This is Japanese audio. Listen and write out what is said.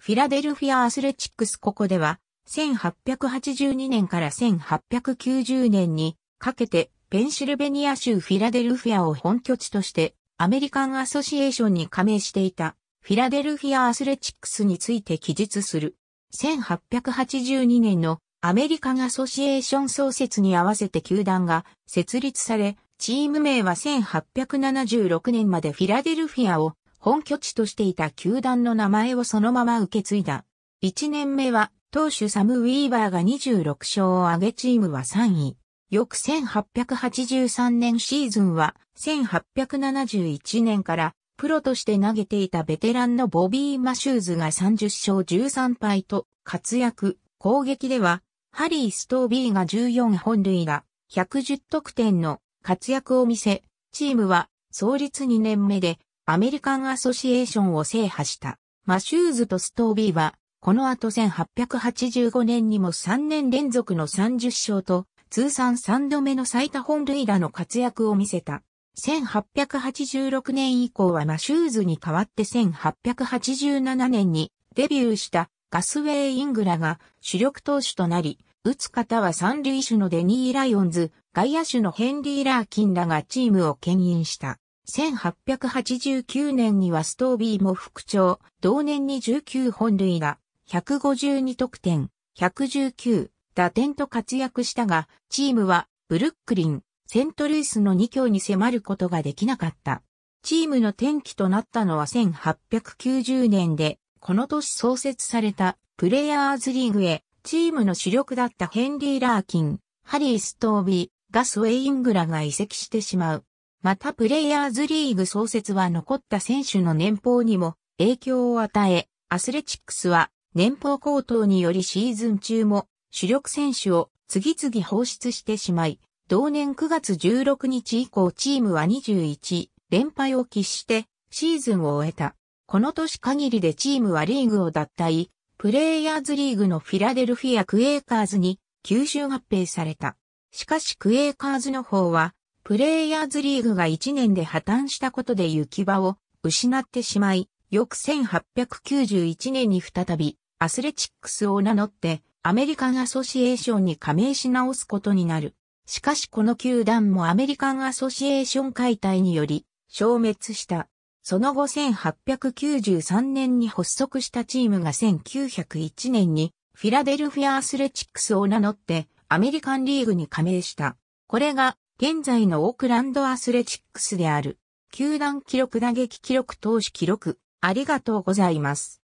フィラデルフィアアスレチックスここでは、1882年から1890年にかけてペンシルベニア州フィラデルフィアを本拠地としてアメリカンアソシエーションに加盟していたフィラデルフィアアスレチックスについて記述する。1882年のアメリカンアソシエーション創設に合わせて球団が設立され、チーム名は1876年までフィラデルフィアを本拠地としていた球団の名前をそのまま受け継いだ。1年目は、投手サム・ウィーバーが26勝を挙げチームは3位。翌1883年シーズンは、1871年からプロとして投げていたベテランのボビー・マシューズが30勝13敗と活躍。攻撃では、ハリー・ストービーが14本塁打、110得点の活躍を見せ、チームは創立2年目でアメリカンアソシエーションを制覇した。マシューズとストービーは、この後1885年にも3年連続の30勝と、通算3度目の最多本塁打の活躍を見せた。1886年以降はマシューズに代わって1887年にデビューしたガスウェイ・イングラが主力投手となり、打つ方は三塁手のデニー・ライオンズ、外野手のヘンリー・ラーキンらがチームを牽引した。1889年にはストービーも復調、同年に19本類が、152得点、119打点と活躍したが、チームはブルックリン、セントルイスの2強に迫ることができなかった。チームの転機となったのは1890年で、この年創設されたプレイヤーズリーグへ、チームの主力だったヘンリー・ラーキン、ハリー・ストービー、ガス・ウェイングラが移籍してしまう。またプレイヤーズリーグ創設は残った選手の年俸にも影響を与え、アスレチックスは年俸高騰によりシーズン中も主力選手を次々放出してしまい、同年9月16日以降チームは21連敗を喫してシーズンを終えた。この年限りでチームはリーグを脱退、プレイヤーズリーグのフィラデルフィア・クエーカーズに吸収合併された。しかしクエーカーズの方はプレイヤーズリーグが1年で破綻したことで行き場を失ってしまい、翌1891年に再びアスレチックスを名乗ってアメリカンアソシエーションに加盟し直すことになる。しかしこの球団もアメリカンアソシエーション解体により消滅した。その後1893年に発足したチームが1901年にフィラデルフィアアスレチックスを名乗ってアメリカンリーグに加盟した。これが現在のオークランドアスレチックスである。球団記録打撃記録投手記録、ありがとうございます。